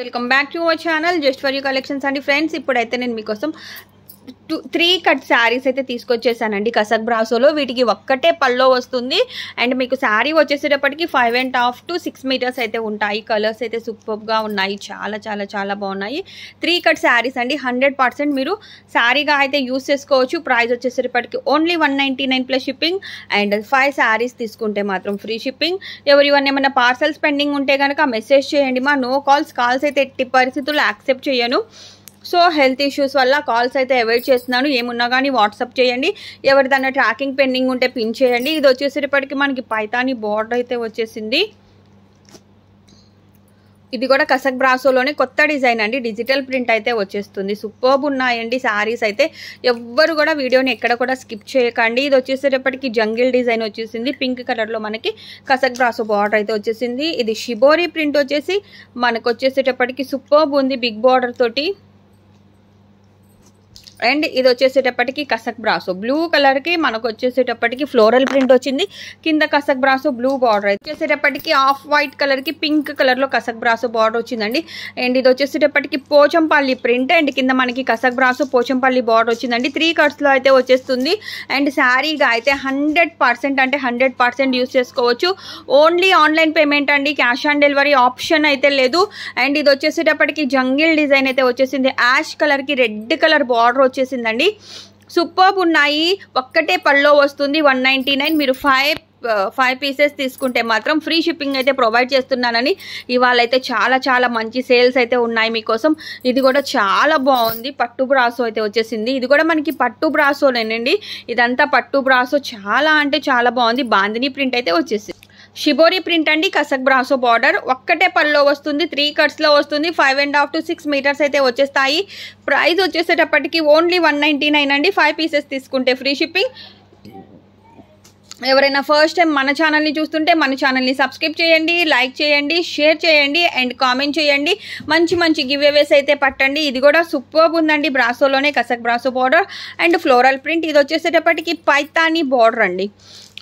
welcome back to our channel just for you collections అండి friends ఇప్పుడైతే నేను మీకోసం టూ త్రీ కట్ శారీస్ అయితే తీసుకొచ్చేసానండి కసక్ బ్రాసోలో వీటికి ఒక్కటే పల్లో వస్తుంది అండ్ మీకు శారీ వచ్చేసేటప్పటికి five and half to six metres అయితే ఉంటాయి కలర్స్ అయితే సూపర్గా ఉన్నాయి చాలా చాలా చాలా బాగున్నాయి త్రీ కట్ శారీస్ అండి హండ్రెడ్ మీరు శారీగా అయితే యూస్ చేసుకోవచ్చు ప్రైస్ వచ్చేసేటప్పటికి only one plus shipping and five saris తీసుకుంటే మాత్రం ఫ్రీ షిప్పింగ్ ఎవరివన్నీ ఏమైనా పార్సల్స్ పెండింగ్ ఉంటే కనుక మెసేజ్ చేయండి మా నో కాల్స్ కాల్స్ అయితే ఎట్టి పరిస్థితుల్లో యాక్సెప్ట్ చేయను సో హెల్త్ ఇష్యూస్ వల్ల కాల్స్ అయితే అవాయిడ్ చేస్తున్నాను ఏమున్నా కానీ వాట్సాప్ చేయండి ఎవరిదన్నా ట్రాకింగ్ పెండింగ్ ఉంటే పిన్ చేయండి ఇది వచ్చేసేటప్పటికి మనకి పైతాని బోర్డర్ అయితే వచ్చేసింది ఇది కూడా కసక్ బ్రాసోలోనే కొత్త డిజైన్ అండి డిజిటల్ ప్రింట్ అయితే వచ్చేస్తుంది సూపర్బ్ ఉన్నాయండి శారీస్ అయితే ఎవ్వరు కూడా వీడియోని ఎక్కడ కూడా స్కిప్ చేయకండి ఇది వచ్చేసేటప్పటికి జంగిల్ డిజైన్ వచ్చేసింది పింక్ కలర్లో మనకి కసక్ బ్రాసో బార్డర్ అయితే వచ్చేసింది ఇది షిబోరీ ప్రింట్ వచ్చేసి మనకు వచ్చేసేటప్పటికి సూపర్బ్ ఉంది బిగ్ బార్డర్ తోటి అండ్ ఇది వచ్చేసేటప్పటికి కసక్ బ్రాసో బ్లూ కలర్ కి మనకు వచ్చేసేటప్పటికి ఫ్లోరల్ ప్రింట్ వచ్చింది కింద కసక్ బ్రాసో బ్లూ బార్డర్ వచ్చేసేటప్పటికి ఆఫ్ వైట్ కలర్ కి పింక్ కలర్ లో కసక్ బ్రాసో బార్డర్ వచ్చిందండి అండ్ ఇది వచ్చేసేటప్పటికి పోచంపల్లి ప్రింట్ అండ్ కింద మనకి కసక్ బ్రాసో పోచంపల్లి బార్డర్ వచ్చిందండి త్రీ లో అయితే వచ్చేస్తుంది అండ్ శారీగా అయితే హండ్రెడ్ అంటే హండ్రెడ్ యూస్ చేసుకోవచ్చు ఓన్లీ ఆన్లైన్ పేమెంట్ అండి క్యాష్ ఆన్ డెలివరీ ఆప్షన్ అయితే లేదు అండ్ ఇది వచ్చేసేటప్పటికి జంగిల్ డిజైన్ అయితే వచ్చేసింది యాష్ కి రెడ్ కలర్ బార్డర్ వచ్చేసిందండి సూపర్ ఉన్నాయి ఒక్కటే పళ్ళో వస్తుంది వన్ నైంటీ నైన్ మీరు ఫైవ్ ఫైవ్ పీసెస్ తీసుకుంటే మాత్రం ఫ్రీ షిప్పింగ్ అయితే ప్రొవైడ్ చేస్తున్నానని ఇవాళ అయితే చాలా చాలా మంచి సేల్స్ అయితే ఉన్నాయి మీకోసం ఇది కూడా చాలా బాగుంది పట్టు బ్రాసో అయితే వచ్చేసింది ఇది కూడా మనకి పట్టు బ్రాసోనేనండి ఇదంతా పట్టు బ్రాసో చాలా అంటే చాలా బాగుంది బాందిని ప్రింట్ అయితే వచ్చేసింది షిబోరి ప్రింట్ అండి కసక్ బ్రాసో బార్డర్ ఒక్కటే పనిలో వస్తుంది త్రీ కట్స్లో వస్తుంది five and half to six metres అయితే వచ్చేస్తాయి ప్రైస్ వచ్చేసేటప్పటికి ఓన్లీ వన్ నైంటీ నైన్ అండి ఫైవ్ పీసెస్ తీసుకుంటే ఫ్రీ షిప్పింగ్ ఎవరైనా ఫస్ట్ టైం మన ఛానల్ని చూస్తుంటే మన ఛానల్ని సబ్స్క్రైబ్ చేయండి లైక్ చేయండి షేర్ చేయండి అండ్ కామెంట్ చేయండి మంచి మంచి గివ్ అవేస్ అయితే పట్టండి ఇది కూడా సూపర్ ఉందండి బ్రాసోలోనే కసక్ బ్రాసో బార్డర్ అండ్ ఫ్లోరల్ ప్రింట్ ఇది వచ్చేసేటప్పటికి పైతానీ బార్డర్ అండి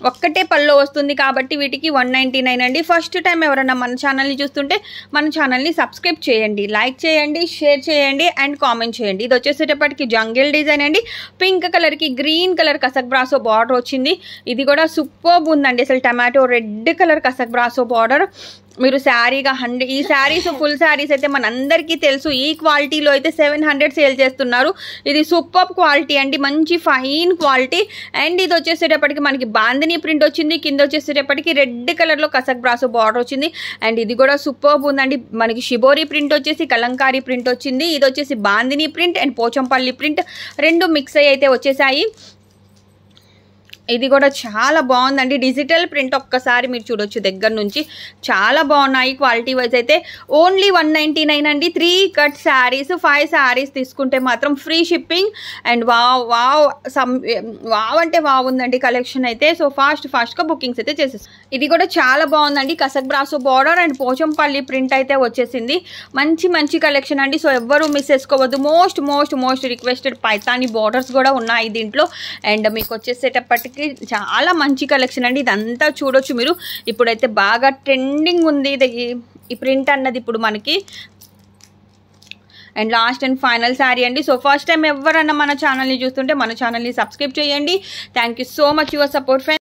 ఒక్కటే పళ్ళు వస్తుంది కాబట్టి వీటికి వన్ నైంటీ నైన్ అండి ఫస్ట్ టైం ఎవరైనా మన ఛానల్ని చూస్తుంటే మన ఛానల్ని సబ్స్క్రైబ్ చేయండి లైక్ చేయండి షేర్ చేయండి అండ్ కామెంట్ చేయండి ఇది వచ్చేసేటప్పటికి జంగిల్ డిజైన్ అండి పింక్ కలర్కి గ్రీన్ కలర్ కసక్ బ్రాసో బార్డర్ వచ్చింది ఇది కూడా సూపర్ ఉందండి అసలు టమాటో రెడ్ కలర్ కసక్ బ్రాసో బార్డర్ మీరు శారీగా హండ్రెడ్ ఈ శారీస్ ఫుల్ శారీస్ అయితే మన అందరికీ తెలుసు ఈ క్వాలిటీలో అయితే సెవెన్ హండ్రెడ్ సేల్ చేస్తున్నారు ఇది సూపర్ క్వాలిటీ అండి మంచి ఫైన్ క్వాలిటీ అండ్ ఇది వచ్చేసేటప్పటికి మనకి బాందినీ ప్రింట్ వచ్చింది కింద వచ్చేసేటప్పటికి రెడ్ కలర్లో కసక్ బ్రాసో బార్డర్ వచ్చింది అండ్ ఇది కూడా సూపర్ ఉందండి మనకి షిబోరి ప్రింట్ వచ్చేసి కలంకారీ ప్రింట్ వచ్చింది ఇది వచ్చేసి bandhani print and Pochampally print రెండు మిక్స్ అయ్యి అయితే వచ్చేసాయి ఇది కూడా చాలా బాగుందండి డిజిటల్ ప్రింట్ ఒక్కసారి మీరు చూడొచ్చు దగ్గర నుంచి చాలా బాగున్నాయి క్వాలిటీ వైజ్ అయితే ఓన్లీ వన్ నైంటీ నైన్ అండి three cut saris five saris తీసుకుంటే మాత్రం free shipping and wow wow some wow అంటే వావ్ కలెక్షన్ అయితే సో ఫాస్ట్ ఫాస్ట్గా బుకింగ్స్ అయితే చేసేస్తాం ఇది కూడా చాలా బాగుందండి కసక్ బ్రాసో బార్డర్ అండ్ పోచంపల్లి ప్రింట్ అయితే వచ్చేసింది మంచి మంచి కలెక్షన్ అండి సో ఎవ్వరూ మిస్ చేసుకోవద్దు most most most requested Paithani borders కూడా ఉన్నాయి దీంట్లో అండ్ మీకు వచ్చేసేటప్పటికి మనకి చాలా మంచి కలెక్షన్ అండి ఇదంతా చూడొచ్చు మీరు ఇప్పుడైతే బాగా ట్రెండింగ్ ఉంది ఇది ఈ ప్రింట్ అన్నది ఇప్పుడు మనకి and last and final sari అండి సో ఫస్ట్ టైం ఎవరన్నా మన ఛానల్ని చూస్తుంటే మన ఛానల్ని సబ్స్క్రైబ్ చేయండి thank so much your support friend